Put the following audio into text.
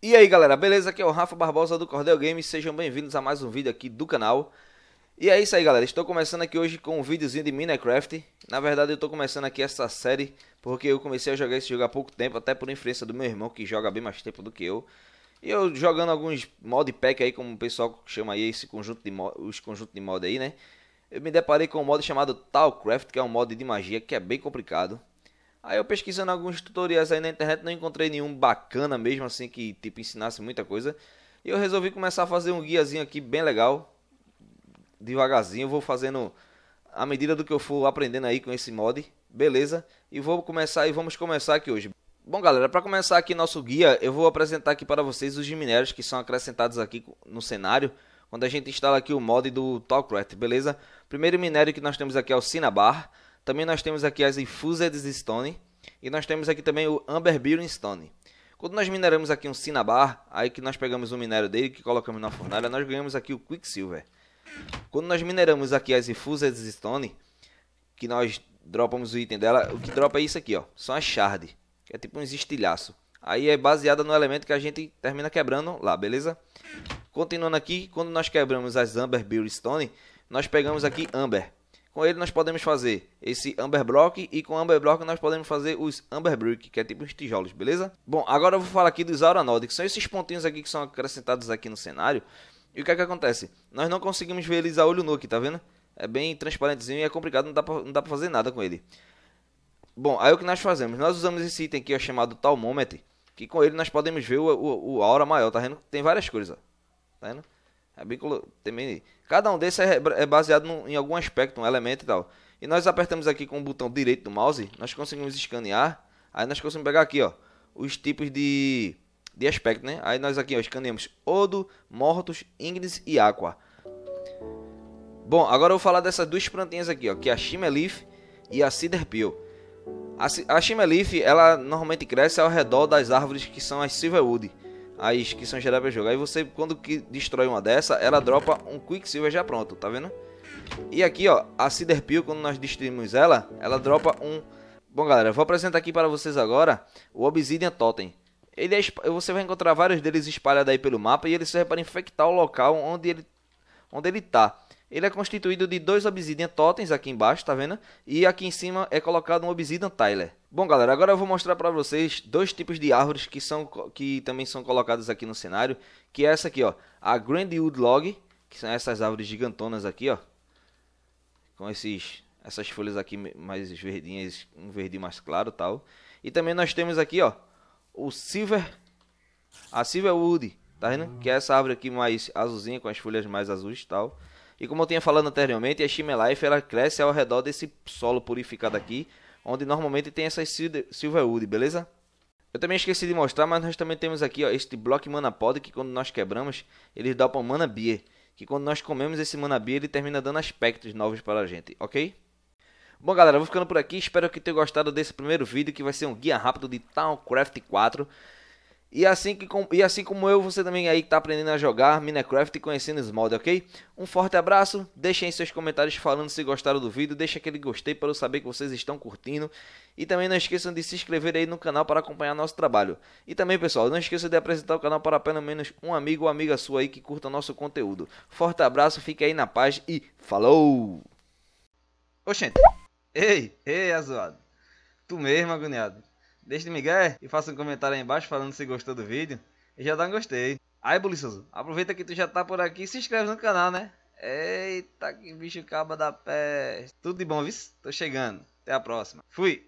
E aí galera, beleza? Aqui é o Rafa Barbosa do Cordel Games, sejam bem-vindos a mais um vídeo aqui do canal. E é isso aí galera, estou começando aqui hoje com um videozinho de Minecraft. Na verdade eu estou começando aqui essa série porque eu comecei a jogar esse jogo há pouco tempo, até por influência do meu irmão que joga bem mais tempo do que eu. E eu jogando alguns mod pack aí, como o pessoal chama aí esse conjunto de mod, os conjuntos de mod aí, né? Eu me deparei com um mod chamado Talcraft, que é um mod de magia que é bem complicado. Aí eu pesquisando alguns tutoriais aí na internet, não encontrei nenhum bacana mesmo, assim, que tipo ensinasse muita coisa. E eu resolvi começar a fazer um guiazinho aqui bem legal. Devagarzinho, eu vou fazendo à medida do que eu for aprendendo aí com esse mod, beleza? E vou começar e vamos começar aqui hoje. Bom, galera, para começar aqui nosso guia, eu vou apresentar aqui para vocês os minérios que são acrescentados aqui no cenário quando a gente instala aqui o mod do Talkrat, beleza? Primeiro minério que nós temos aqui é o Cinnabar. Também nós temos aqui as Infused Stone. E nós temos aqui também o Amber Bearing Stone. Quando nós mineramos aqui um Cinnabar, aí que nós pegamos o minério dele que colocamos na fornalha, nós ganhamos aqui o Quicksilver. Quando nós mineramos aqui as Infused Stone, que nós dropamos o item dela, o que dropa é isso aqui, ó. São as Shard, que é tipo uns estilhaço. Aí é baseada no elemento que a gente termina quebrando lá, beleza? Continuando aqui, quando nós quebramos as Amber Bearing Stone, nós pegamos aqui Amber. Com ele nós podemos fazer esse Amber Block e com Amber Block nós podemos fazer os Amber Brick, que é tipo os tijolos, beleza? Bom, agora eu vou falar aqui dos Aura Node, que são esses pontinhos aqui que são acrescentados aqui no cenário. E o que é que acontece? Nós não conseguimos ver eles a olho nu aqui, tá vendo? É bem transparentezinho e é complicado, não dá pra, não dá pra fazer nada com ele. Bom, aí o que nós fazemos? Nós usamos esse item aqui, ó, chamado Talmometer, que com ele nós podemos ver o, o, o aura maior, tá vendo? Tem várias coisas, ó. tá vendo? É também. Cada um desses é, é baseado em algum aspecto, um elemento e tal. E nós apertamos aqui com o botão direito do mouse, nós conseguimos escanear. Aí nós conseguimos pegar aqui, ó, os tipos de, de aspecto, né? Aí nós aqui, ó, escaneamos Odo, Mortos, Ignis e Aqua. Bom, agora eu vou falar dessas duas plantinhas aqui, ó, que é a Shimelif e a Ciderpeel. A, a Shimelif, ela normalmente cresce ao redor das árvores que são as Silverwood as que são geradas pelo jogo. Aí você, quando que destrói uma dessa, ela dropa um Quicksilver já pronto, tá vendo? E aqui, ó, a Cider Peel, quando nós destruímos ela, ela dropa um... Bom, galera, vou apresentar aqui para vocês agora o Obsidian Totem. Ele é, você vai encontrar vários deles espalhados aí pelo mapa e ele serve para infectar o local onde ele, onde ele tá. Ele é constituído de dois Obsidian Totens aqui embaixo, tá vendo? E aqui em cima é colocado um Obsidian Tyler. Bom, galera, agora eu vou mostrar para vocês dois tipos de árvores que, são, que também são colocadas aqui no cenário. Que é essa aqui, ó. A Grandwood Log, que são essas árvores gigantonas aqui, ó. Com esses, essas folhas aqui mais verdinhas, um verde mais claro tal. E também nós temos aqui, ó. O Silver... A Silverwood, tá vendo? Hum. Que é essa árvore aqui mais azulzinha, com as folhas mais azuis e tal. E como eu tinha falado anteriormente, a Life ela cresce ao redor desse solo purificado aqui, onde normalmente tem essas Silverwood, beleza? Eu também esqueci de mostrar, mas nós também temos aqui ó, este bloco Mana Pod, que quando nós quebramos, ele dá para Mana Beer. Que quando nós comemos esse Mana Beer, ele termina dando aspectos novos para a gente, ok? Bom galera, eu vou ficando por aqui, espero que tenham gostado desse primeiro vídeo, que vai ser um guia rápido de Towncraft 4. E assim, que, e assim como eu, você também aí que está aprendendo a jogar Minecraft e conhecendo os mods, ok? Um forte abraço, deixem seus comentários falando se gostaram do vídeo, deixa aquele gostei para eu saber que vocês estão curtindo. E também não esqueçam de se inscrever aí no canal para acompanhar nosso trabalho. E também pessoal, não esqueça de apresentar o canal para pelo menos um amigo ou amiga sua aí que curta nosso conteúdo. Forte abraço, fique aí na paz e falou! Oxente, ei, ei, azoado, tu mesmo agoniado. Deixe de Miguel e faça um comentário aí embaixo falando se gostou do vídeo. E já dá um gostei. Aí, buliçoso, aproveita que tu já tá por aqui e se inscreve no canal, né? Eita, que bicho caba da peste. Tudo de bom, viu? Tô chegando. Até a próxima. Fui!